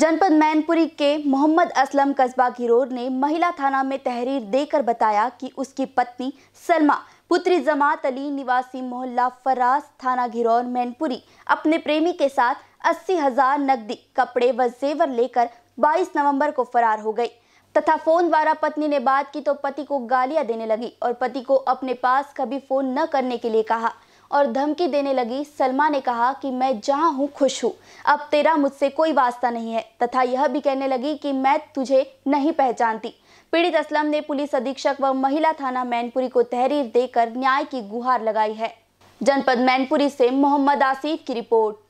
जनपद मैनपुरी के मोहम्मद असलम कस्बा गिरोर ने महिला थाना में तहरीर देकर बताया कि उसकी पत्नी सलमा पुत्री जमात अली निवासी मोहल्ला फराज थाना घिरौर मैनपुरी अपने प्रेमी के साथ अस्सी हजार नकदी कपड़े व जेवर लेकर 22 नवंबर को फरार हो गई तथा फोन द्वारा पत्नी ने बात की तो पति को गालियां देने लगी और पति को अपने पास कभी फोन न करने के लिए कहा और धमकी देने लगी सलमा ने कहा कि मैं जहां हूं खुश हूं अब तेरा मुझसे कोई वास्ता नहीं है तथा यह भी कहने लगी कि मैं तुझे नहीं पहचानती पीड़ित असलम ने पुलिस अधीक्षक व महिला थाना मैनपुरी को तहरीर देकर न्याय की गुहार लगाई है जनपद मैनपुरी से मोहम्मद आसिफ की रिपोर्ट